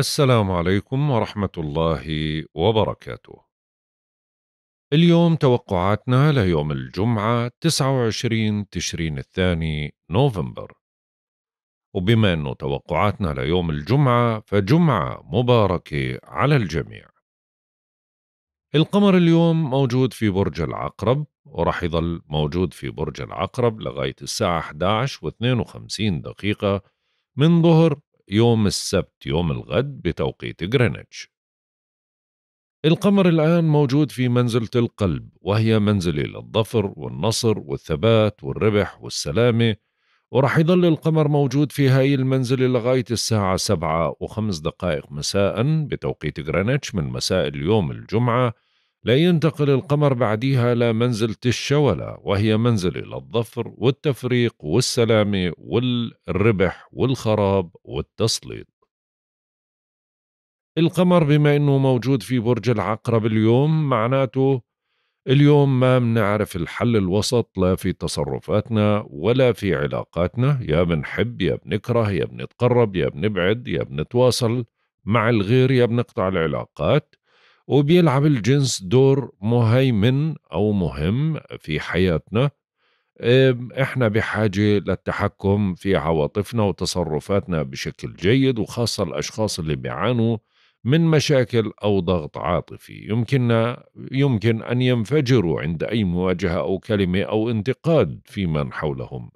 السلام عليكم ورحمة الله وبركاته. اليوم توقعاتنا ليوم الجمعة 29 تشرين الثاني نوفمبر. وبما أنه توقعاتنا ليوم الجمعة فجمعة مباركة على الجميع. القمر اليوم موجود في برج العقرب ورح يظل موجود في برج العقرب لغاية الساعة 11 و52 دقيقة من ظهر يوم السبت يوم الغد بتوقيت غرينتش القمر الآن موجود في منزلة القلب وهي منزلة للظفر والنصر والثبات والربح والسلامة ورح يضل القمر موجود في هاي المنزلة لغاية الساعة سبعة وخمس دقائق مساء بتوقيت غرينتش من مساء اليوم الجمعة لا ينتقل القمر بعديها لمنزلة الشولة وهي منزلة للظفر والتفريق والسلامة والربح والخراب والتسليط القمر بما انه موجود في برج العقرب اليوم معناته اليوم ما بنعرف الحل الوسط لا في تصرفاتنا ولا في علاقاتنا يا بنحب يا بنكره يا بنتقرب يا بنبعد يا بنتواصل مع الغير يا بنقطع العلاقات وبيلعب الجنس دور مهيمن أو مهم في حياتنا احنا بحاجة للتحكم في عواطفنا وتصرفاتنا بشكل جيد وخاصة الأشخاص اللي بيعانوا من مشاكل أو ضغط عاطفي يمكننا يمكن أن ينفجروا عند أي مواجهة أو كلمة أو انتقاد في من حولهم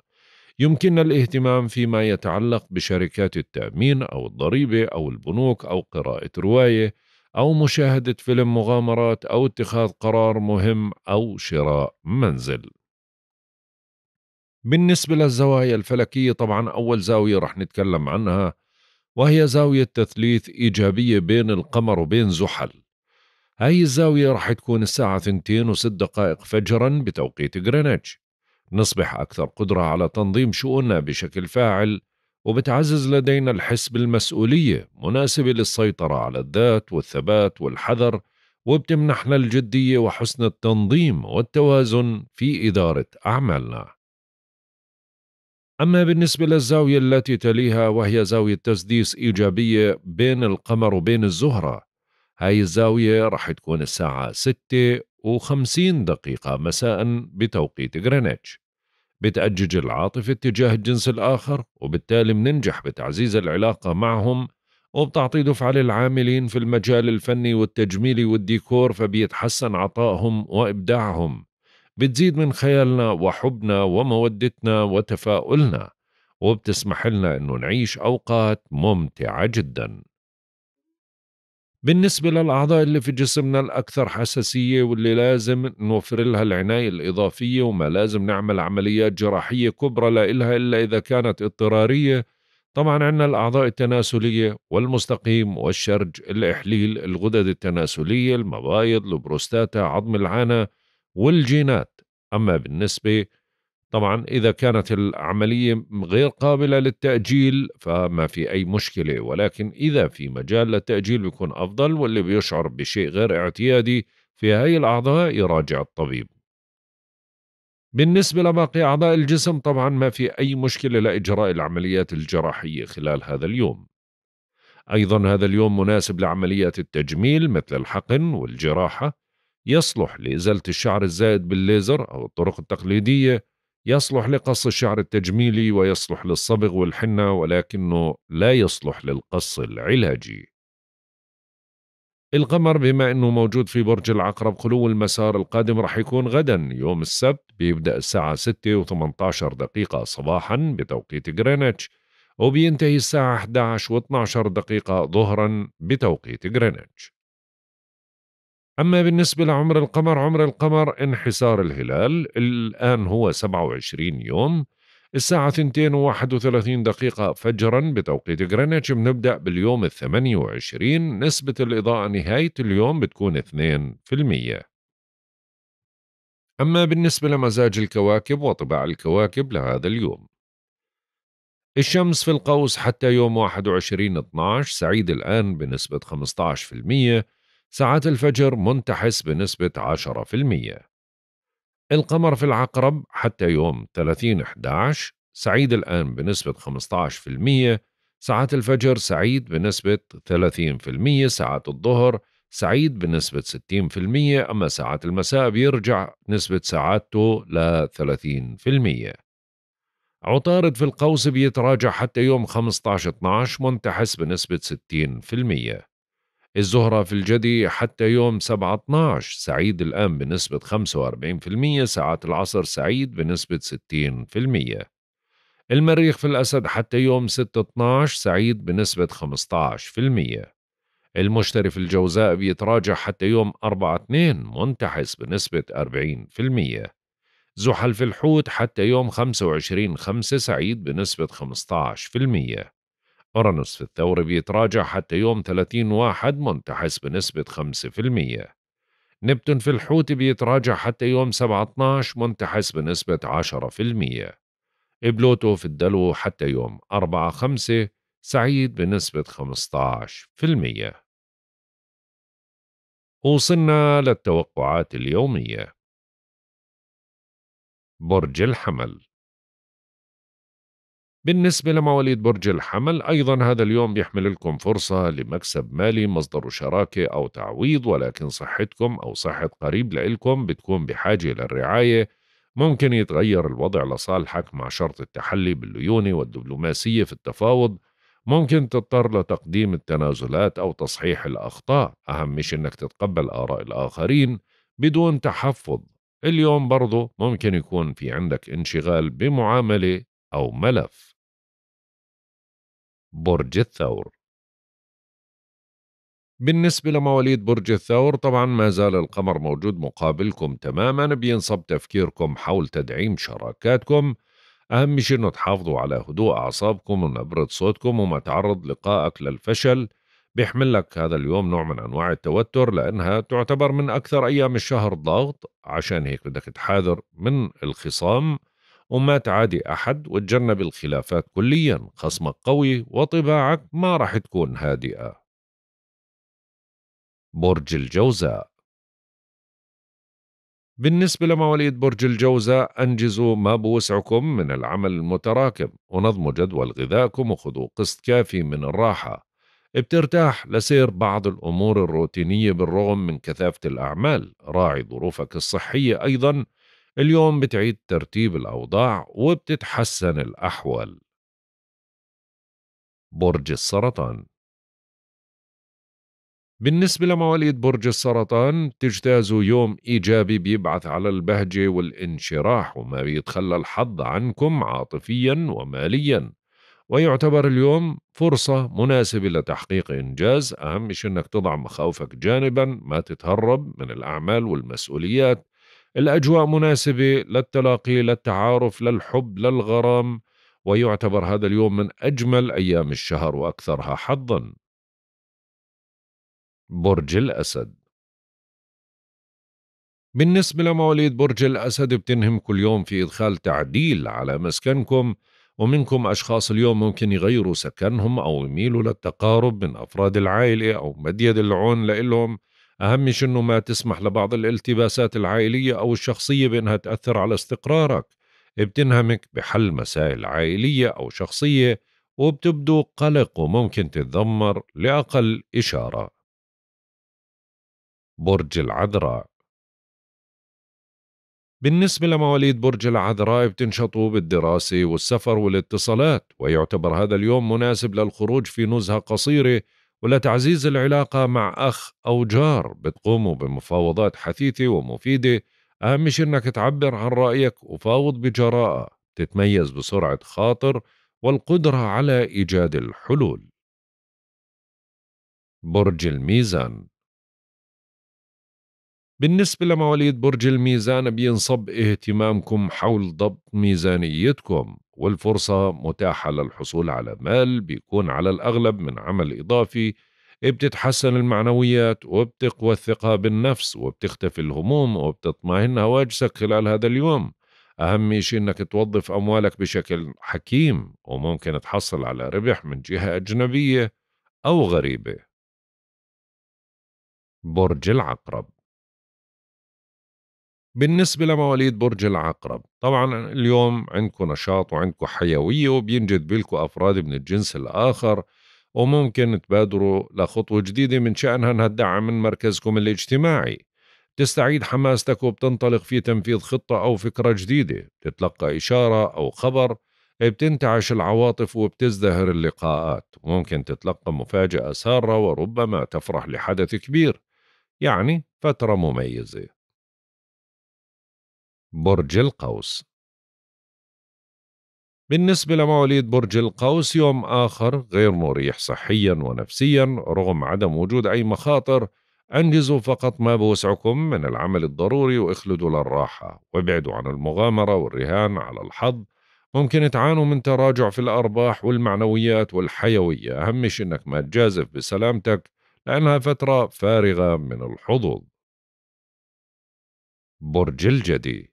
يمكننا الاهتمام فيما يتعلق بشركات التأمين أو الضريبة أو البنوك أو قراءة رواية أو مشاهدة فيلم مغامرات أو اتخاذ قرار مهم أو شراء منزل بالنسبة للزوايا الفلكية طبعا أول زاوية رح نتكلم عنها وهي زاوية تثليث إيجابية بين القمر وبين زحل هاي الزاوية رح تكون الساعة 2 و دقائق فجرا بتوقيت غرينتش نصبح أكثر قدرة على تنظيم شؤوننا بشكل فاعل وبتعزز لدينا الحس بالمسؤولية مناسبة للسيطرة على الذات والثبات والحذر وبتمنحنا الجدية وحسن التنظيم والتوازن في إدارة أعمالنا أما بالنسبة للزاوية التي تليها وهي زاوية تسديس إيجابية بين القمر وبين الزهرة هاي الزاوية رح تكون الساعة 6 و50 دقيقة مساء بتوقيت غرينتش بتأجج العاطفة تجاه الجنس الآخر وبالتالي مننجح بتعزيز العلاقة معهم وبتعطي دفعة للعاملين في المجال الفني والتجميلي والديكور فبيتحسن عطائهم وإبداعهم بتزيد من خيالنا وحبنا ومودتنا وتفاؤلنا وبتسمح لنا أنه نعيش أوقات ممتعة جداً بالنسبة للأعضاء اللي في جسمنا الأكثر حساسية واللي لازم نوفر لها العناية الإضافية وما لازم نعمل عمليات جراحية كبرى لإلها إلا إذا كانت اضطرارية طبعا عندنا الأعضاء التناسلية والمستقيم والشرج الإحليل الغدد التناسلية المبايض البروستاتا عظم العانة والجينات أما بالنسبة طبعا إذا كانت العملية غير قابلة للتأجيل فما في أي مشكلة ولكن إذا في مجال للتأجيل بيكون أفضل واللي بيشعر بشيء غير اعتيادي في هاي الأعضاء يراجع الطبيب بالنسبة لباقي أعضاء الجسم طبعا ما في أي مشكلة لإجراء العمليات الجراحية خلال هذا اليوم أيضا هذا اليوم مناسب لعمليات التجميل مثل الحقن والجراحة يصلح لإزالة الشعر الزائد بالليزر أو الطرق التقليدية يصلح لقص الشعر التجميلي ويصلح للصبغ والحنة ولكنه لا يصلح للقص العلاجي القمر بما أنه موجود في برج العقرب خلو المسار القادم رح يكون غدا يوم السبت بيبدأ الساعة 6 و18 دقيقة صباحا بتوقيت غرينتش وبينتهي الساعة 11 و12 دقيقة ظهرا بتوقيت غرينتش أما بالنسبة لعمر القمر عمر القمر انحسار الهلال الآن هو 27 يوم الساعة 2 و 31 دقيقة فجرا بتوقيت غرينتش بنبدأ باليوم ال 28 نسبة الإضاءة نهاية اليوم بتكون 2% أما بالنسبة لمزاج الكواكب وطباع الكواكب لهذا اليوم الشمس في القوس حتى يوم 21 12 سعيد الآن بنسبة ساعات الفجر منتحس بنسبة 10%. القمر في العقرب حتى يوم 30 11 سعيد الآن بنسبة 15%، ساعات الفجر سعيد بنسبة 30%، ساعات الظهر سعيد بنسبة 60%، أما ساعات المساء بيرجع نسبة سعادته ل 30%. عطارد في القوس بيتراجع حتى يوم 15 12 منتحس بنسبة 60%. الزهرة في الجدي حتى يوم 7 12 سعيد الآن بنسبة 45% ساعات العصر سعيد بنسبة 60% المريخ في الأسد حتى يوم 6 12 سعيد بنسبة 15% المشتري في الجوزاء بيتراجع حتى يوم 4 2 منتحس بنسبة 40% زحل في الحوت حتى يوم 25 5 سعيد بنسبة 15% أورانوس في الثور بيتراجع حتى يوم 30 واحد منتحس بنسبة 5% نبتون في الحوت بيتراجع حتى يوم 17 منتحس بنسبة 10% بلوتو في الدلو حتى يوم 4 5 سعيد بنسبة 15% وصلنا للتوقعات اليومية برج الحمل بالنسبة لمواليد برج الحمل أيضا هذا اليوم بيحمل لكم فرصة لمكسب مالي مصدر شراكة أو تعويض ولكن صحتكم أو صحة قريب لإلكم بتكون بحاجة للرعاية ممكن يتغير الوضع لصالحك مع شرط التحلي بالليونة والدبلوماسية في التفاوض ممكن تضطر لتقديم التنازلات أو تصحيح الأخطاء أهم مش أنك تتقبل آراء الآخرين بدون تحفظ اليوم برضو ممكن يكون في عندك انشغال بمعاملة أو ملف برج الثور بالنسبة لمواليد برج الثور طبعا ما زال القمر موجود مقابلكم تماما بينصب تفكيركم حول تدعيم شراكاتكم أهم شيء أنه تحافظوا على هدوء أعصابكم ونبرة صوتكم وما تعرض لقائك للفشل بيحمل لك هذا اليوم نوع من أنواع التوتر لأنها تعتبر من أكثر أيام الشهر ضغط عشان هيك بدك تحاذر من الخصام وما تعادي أحد وتجنب الخلافات كليا خصمك قوي وطباعك ما رح تكون هادئة برج الجوزاء بالنسبة لمواليد برج الجوزاء أنجزوا ما بوسعكم من العمل المتراكم ونظموا جدول غذائكم وخذوا قسط كافي من الراحة بترتاح لسير بعض الأمور الروتينية بالرغم من كثافة الأعمال راعي ظروفك الصحية أيضا اليوم بتعيد ترتيب الأوضاع وبتتحسن الأحوال برج السرطان بالنسبة لمواليد برج السرطان تجتازوا يوم إيجابي بيبعث على البهجة والانشراح وما بيتخلى الحظ عنكم عاطفيا وماليا ويعتبر اليوم فرصة مناسبة لتحقيق إنجاز أهم شيء أنك تضع مخاوفك جانبا ما تتهرب من الأعمال والمسؤوليات الأجواء مناسبة للتلاقي للتعارف للحب للغرام ويعتبر هذا اليوم من أجمل أيام الشهر وأكثرها حظا برج الأسد بالنسبة لمواليد برج الأسد بتنهم كل يوم في إدخال تعديل على مسكنكم ومنكم أشخاص اليوم ممكن يغيروا سكنهم أو يميلوا للتقارب من أفراد العائلة أو مديد العون لإلهم أهم شيء أنه ما تسمح لبعض الالتباسات العائلية أو الشخصية بأنها تأثر على استقرارك بتنهمك بحل مسائل عائلية أو شخصية وبتبدو قلق وممكن تتذمر لأقل إشارة برج العذراء بالنسبة لمواليد برج العذراء بتنشطوا بالدراسة والسفر والاتصالات ويعتبر هذا اليوم مناسب للخروج في نزهة قصيرة ولتعزيز العلاقة مع أخ أو جار بتقوموا بمفاوضات حثيثة ومفيدة أهم شيء إنك تعبر عن رأيك وفاوض بجراءة تتميز بسرعة خاطر والقدرة على إيجاد الحلول برج الميزان بالنسبة لمواليد برج الميزان بينصب اهتمامكم حول ضبط ميزانيتكم والفرصة متاحة للحصول على مال بيكون على الأغلب من عمل إضافي بتتحسن المعنويات وبتقوى الثقة بالنفس وبتختفي الهموم وبتطمئن هواجسك خلال هذا اليوم أهم شيء إنك توظف أموالك بشكل حكيم وممكن تحصل على ربح من جهة أجنبية أو غريبة برج العقرب بالنسبة لمواليد برج العقرب طبعا اليوم عندكم نشاط وعندكم حيوية وبينجذب لكم أفراد من الجنس الآخر وممكن تبادروا لخطوة جديدة من شأنها أنها تدعم من مركزكم الاجتماعي تستعيد حماستك وبتنطلق في تنفيذ خطة أو فكرة جديدة بتتلقى إشارة أو خبر بتنتعش العواطف وبتزدهر اللقاءات وممكن تتلقى مفاجأة سارة وربما تفرح لحدث كبير يعني فترة مميزة برج القوس بالنسبة لمواليد برج القوس يوم آخر غير مريح صحيا ونفسيا رغم عدم وجود أي مخاطر أنجزوا فقط ما بوسعكم من العمل الضروري واخلدوا للراحة وابعدوا عن المغامرة والرهان على الحظ ممكن تعانوا من تراجع في الأرباح والمعنويات والحيوية أهم شيء أنك ما تجازف بسلامتك لأنها فترة فارغة من الحظوظ برج الجدي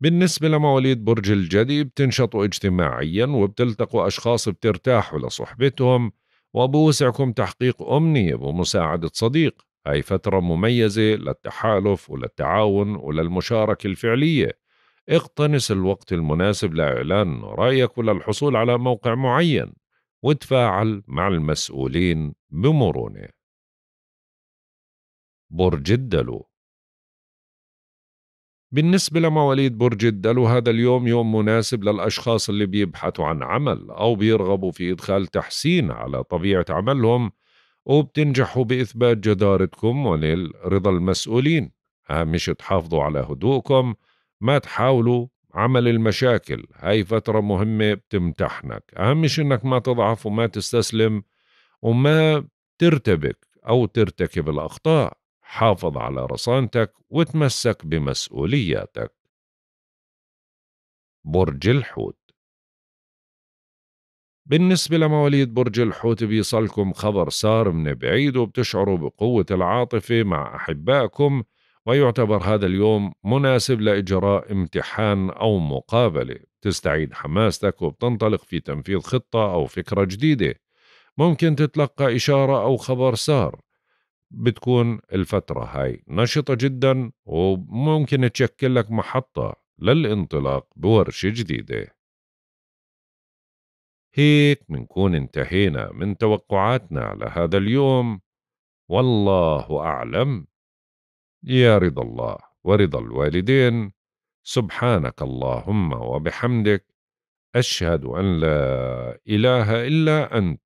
بالنسبة لمواليد برج الجدي بتنشطوا اجتماعيا وبتلتقوا أشخاص بترتاحوا لصحبتهم وبوسعكم تحقيق أمنية بمساعدة صديق هاي فترة مميزة للتحالف وللتعاون وللمشاركة الفعلية اقتنص الوقت المناسب لإعلان رأيك وللحصول على موقع معين وتفاعل مع المسؤولين بمرونة برج الدلو بالنسبة لمواليد برج الدلو هذا اليوم يوم مناسب للأشخاص اللي بيبحثوا عن عمل أو بيرغبوا في إدخال تحسين على طبيعة عملهم وبتنجحوا بإثبات جدارتكم ونيل رضا المسؤولين هامش تحافظوا على هدوءكم ما تحاولوا عمل المشاكل هاي فترة مهمة بتمتحنك أهم شيء إنك ما تضعف وما تستسلم وما ترتبك أو ترتكب الأخطاء حافظ على رصانتك وتمسك بمسؤولياتك برج الحوت بالنسبة لمواليد برج الحوت بيصلكم خبر سار من بعيد وبتشعروا بقوة العاطفة مع أحبائكم ويعتبر هذا اليوم مناسب لإجراء امتحان أو مقابلة تستعيد حماستك وبتنطلق في تنفيذ خطة أو فكرة جديدة ممكن تتلقى إشارة أو خبر سار بتكون الفترة هاي نشطة جدا وممكن تشكل لك محطة للانطلاق بورشة جديدة هيك منكون انتهينا من توقعاتنا لهذا اليوم والله أعلم يا رضا الله ورضا الوالدين سبحانك اللهم وبحمدك أشهد أن لا إله إلا أنت